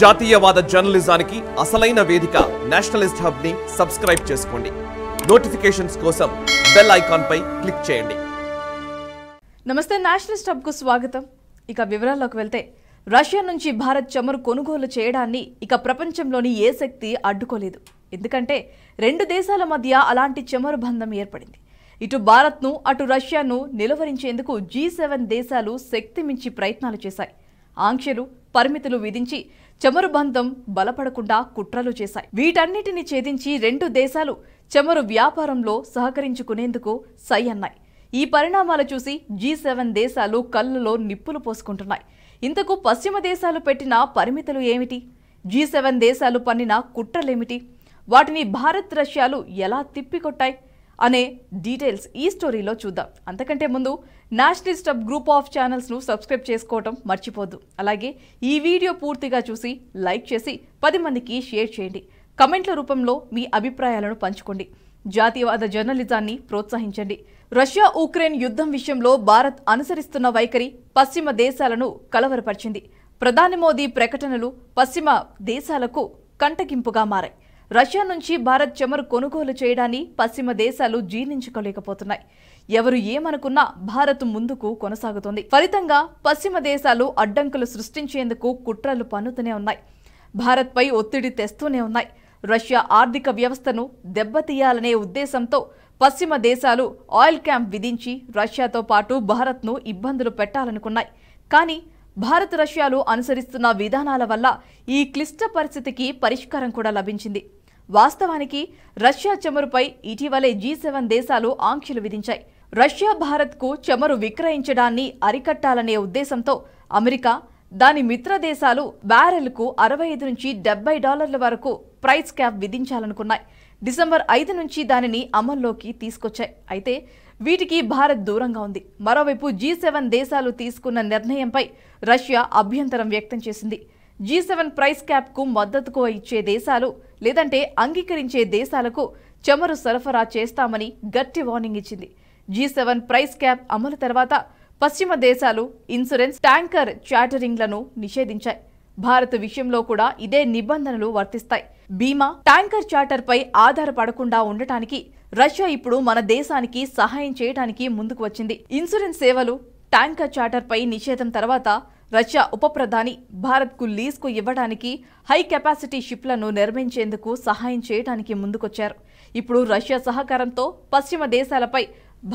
జాతీయవాద జర్నలిజానికి అసలైన వేదిక నేషనలిస్ట్ హబ్ ని సబ్స్క్రైబ్ చేసుకోండి నోటిఫికేషన్స్ కోసం బెల్ ఐకాన్ పై క్లిక్ చేయండి నమస్తే నేషనలిస్ట్ హబ్ కు స్వాగతం ఇక వివరాల్లోకి వెళ్తే రష్యా నుంచి భారత్ చమురు కొనుగోలు చేయడాన్ని ఇక ప్రపంచంలోని ఏ శక్తి అడ్డుకోలేదు ఎందుకంటే రెండు దేశాల మధ్య అలాంటి చమురు బంధం ఏర్పడింది ఇటు భారత్ను అటు రష్యాను నిలువరించేందుకు జీ సెవెన్ దేశాలు మించి ప్రయత్నాలు చేశాయి ఆంక్షలు పరిమితులు విధించి చమురు బంధం బలపడకుండా కుట్రలు చేశాయి వీటన్నిటిని ఛేదించి రెండు దేశాలు చమురు వ్యాపారంలో సహకరించుకునేందుకు సై అన్నాయి ఈ పరిణామాలు చూసి జీ సెవెన్ దేశాలు కళ్ళలో నిప్పులు పోసుకుంటున్నాయి ఇంతకు పశ్చిమ దేశాలు పెట్టిన పరిమితులు ఏమిటి జీ సెవెన్ దేశాలు పన్నిన కుట్రలేమిటి వాటిని భారత్ రష్యాలు ఎలా తిప్పికొట్టాయి అనే డీటెయిల్స్ ఈ స్టోరీలో చూద్దాం అంతకంటే ముందు నేషనల్ స్టబ్ గ్రూప్ ఆఫ్ ఛానల్స్ను సబ్స్క్రైబ్ చేసుకోవటం మర్చిపోద్దు అలాగే ఈ వీడియో పూర్తిగా చూసి లైక్ చేసి పది మందికి షేర్ చేయండి కమెంట్ల రూపంలో మీ అభిప్రాయాలను పంచుకోండి జాతీయవాద జర్నలిజాన్ని ప్రోత్సహించండి రష్యా ఉక్రెయిన్ యుద్ధం విషయంలో భారత్ అనుసరిస్తున్న వైఖరి పశ్చిమ దేశాలను కలవరపరిచింది ప్రధాని మోదీ ప్రకటనలు పశ్చిమ దేశాలకు కంటకింపుగా మారాయి రష్యా నుంచి భారత్ చమురు కొనుగోలు చేయడాన్ని పశ్చిమ దేశాలు జీర్ణించుకోలేకపోతున్నాయి ఎవరు ఏమనుకున్నా భారత్ ముందుకు కొనసాగుతోంది ఫలితంగా పశ్చిమ దేశాలు అడ్డంకులు సృష్టించేందుకు కుట్రలు పన్నుతూనే ఉన్నాయి భారత్పై ఒత్తిడి తెస్తూనే ఉన్నాయి రష్యా ఆర్థిక వ్యవస్థను దెబ్బతీయాలనే ఉద్దేశంతో పశ్చిమ దేశాలు ఆయిల్ క్యాంప్ విధించి రష్యాతో పాటు భారత్ను ఇబ్బందులు పెట్టాలనుకున్నాయి కానీ భారత్ రష్యాలు అనుసరిస్తున్న విధానాల వల్ల ఈ క్లిష్ట పరిస్థితికి పరిష్కారం కూడా లభించింది వాస్తవానికి రష్యా చమురుపై ఇటీవలే జీ సెవెన్ దేశాలు ఆంక్షలు విధించాయి రష్యా భారత్కు చమురు విక్రయించడాన్ని అరికట్టాలనే ఉద్దేశంతో అమెరికా దాని మిత్ర దేశాలు బ్యారెల్కు అరవై ఐదు నుంచి డెబ్బై డాలర్ల వరకు ప్రైస్ క్యాప్ విధించాలనుకున్నాయి డిసెంబర్ ఐదు నుంచి దానిని అమల్లోకి తీసుకొచ్చాయి అయితే వీటికి భారత్ దూరంగా ఉంది మరోవైపు జీ సెవెన్ దేశాలు తీసుకున్న నిర్ణయంపై రష్యా అభ్యంతరం వ్యక్తం చేసింది జీ సెవెన్ ప్రైస్ క్యాప్కు మద్దతుకు ఇచ్చే దేశాలు లేదంటే అంగీకరించే దేశాలకు చమురు సరఫరా చేస్తామని గట్టి వార్నింగ్ ఇచ్చింది జీ సెవెన్ ప్రైస్ క్యాప్ అమలు తర్వాత పశ్చిమ దేశాలు ఇన్సూరెన్స్ ట్యాంకర్ చార్టరింగ్లను నిషేధించాయి భారత్ విషయంలో కూడా ఇదే నిబంధనలు వర్తిస్తాయి బీమా ట్యాంకర్ చార్టర్పై ఆధారపడకుండా ఉండటానికి రష్యా ఇప్పుడు మన దేశానికి సహాయం చేయడానికి ముందుకు వచ్చింది ఇన్సూరెన్స్ సేవలు ట్యాంకర్ చార్టర్పై నిషేధం తర్వాత రష్యా ఉప ప్రధాని భారత్కు లీజ్కు ఇవ్వడానికి హై కెపాసిటీ షిప్లను నిర్మించేందుకు సహాయం చేయడానికి ముందుకొచ్చారు ఇప్పుడు రష్యా సహకారంతో పశ్చిమ దేశాలపై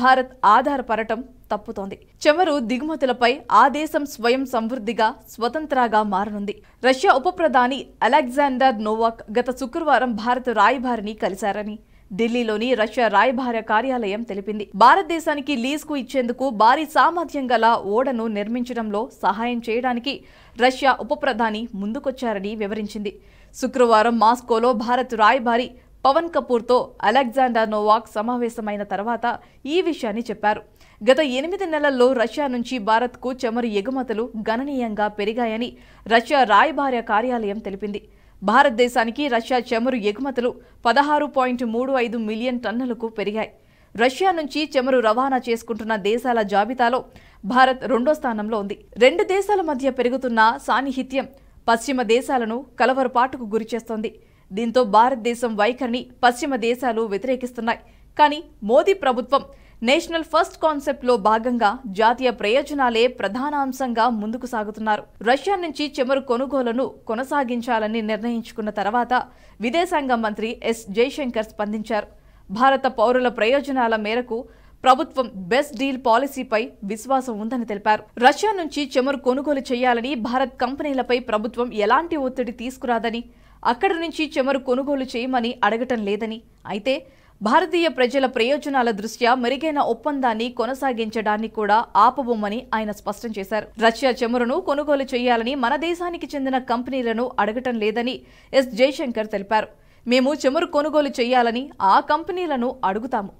భారత్ ఆధారపడటం తప్పుతోంది చివరు దిగుమతులపై ఆ దేశం స్వయం సమృద్ధిగా స్వతంత్రగా మారనుంది రష్యా ఉప ప్రధాని అలెగ్జాండర్ నోవాక్ గత శుక్రవారం భారత రాయబారిని కలిశారని ఢిల్లీలోని రష్యా రాయభార కార్యాలయం తెలిపింది భారతదేశానికి లీజ్కు ఇచ్చేందుకు భారీ సామర్థ్యం గల ఓడను నిర్మించడంలో సహాయం చేయడానికి రష్యా ఉప ప్రధాని ముందుకొచ్చారని వివరించింది శుక్రవారం మాస్కోలో భారత్ రాయబారి పవన్ కపూర్తో అలెగ్జాండర్ నోవాక్ సమావేశమైన తర్వాత ఈ విషయాన్ని చెప్పారు గత ఎనిమిది నెలల్లో రష్యా నుంచి భారత్కు చమురు ఎగుమతులు గణనీయంగా పెరిగాయని రష్యా రాయభార్య కార్యాలయం తెలిపింది భారతదేశానికి రష్యా చమురు ఎగుమతులు పదహారు పాయింట్ మూడు ఐదు మిలియన్ టన్నులకు పెరిగాయి రష్యా నుంచి చమురు రవాణా చేసుకుంటున్న దేశాల జాబితాలో భారత్ రెండో స్థానంలో ఉంది రెండు దేశాల మధ్య పెరుగుతున్న సాన్నిహిత్యం పశ్చిమ దేశాలను కలవరపాటుకు గురిచేస్తోంది దీంతో భారతదేశం వైఖరిని పశ్చిమ దేశాలు వ్యతిరేకిస్తున్నాయి కానీ మోదీ ప్రభుత్వం నేషనల్ ఫస్ట్ కాన్సెప్ట్ లో భాగంగా జాతీయ ప్రయోజనాలే ప్రధానాంశంగా ముందుకు సాగుతున్నారు రష్యా నుంచి చెమరు కొనుగోలను కొనసాగించాలని నిర్ణయించుకున్న తర్వాత విదేశాంగ మంత్రి ఎస్ జైశంకర్ స్పందించారు భారత పౌరుల ప్రయోజనాల మేరకు ప్రభుత్వం బెస్ట్ డీల్ పాలసీపై విశ్వాసం ఉందని తెలిపారు రష్యా నుంచి చెమరు కొనుగోలు చేయాలని భారత్ కంపెనీలపై ప్రభుత్వం ఎలాంటి ఒత్తిడి తీసుకురాదని అక్కడి నుంచి చెమరు కొనుగోలు చేయమని అడగటం లేదని అయితే భారతీయ ప్రజల ప్రయోజనాల దృష్ట్యా మెరుగైన ఒప్పందాన్ని కొనసాగించడాన్ని కూడా ఆపబొమ్మని ఆయన స్పష్టం చేశారు రష్యా చమురును కొనుగోలు చేయాలని మన దేశానికి చెందిన కంపెనీలను అడగటం లేదని ఎస్ జయశంకర్ తెలిపారు మేము చమురు కొనుగోలు చేయాలని ఆ కంపెనీలను అడుగుతాము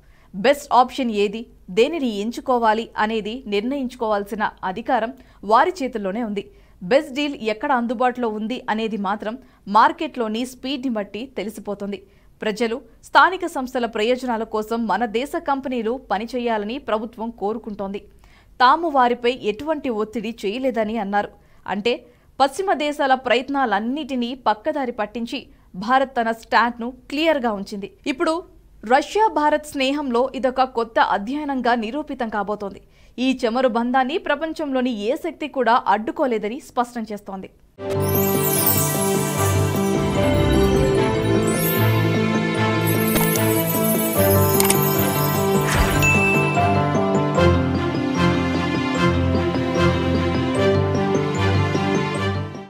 బెస్ట్ ఆప్షన్ ఏది దేనిని ఎంచుకోవాలి అనేది నిర్ణయించుకోవాల్సిన అధికారం వారి చేతుల్లోనే ఉంది బెస్ట్ డీల్ ఎక్కడ అందుబాటులో ఉంది అనేది మాత్రం మార్కెట్లోని స్పీడ్ని బట్టి తెలిసిపోతుంది ప్రజలు స్థానిక సంస్థల ప్రయోజనాల కోసం మన దేశ కంపెనీలు పనిచేయాలని ప్రభుత్వం కోరుకుంటోంది తాము వారిపై ఎటువంటి ఒత్తిడి చేయలేదని అన్నారు అంటే పశ్చిమ దేశాల ప్రయత్నాలన్నిటినీ పక్కదారి పట్టించి భారత్ తన స్టాండ్ను క్లియర్గా ఉంచింది ఇప్పుడు రష్యా భారత్ స్నేహంలో ఇదొక కొత్త అధ్యయనంగా నిరూపితం కాబోతోంది ఈ చమరు బంధాన్ని ప్రపంచంలోని ఏ శక్తి కూడా అడ్డుకోలేదని స్పష్టం చేస్తోంది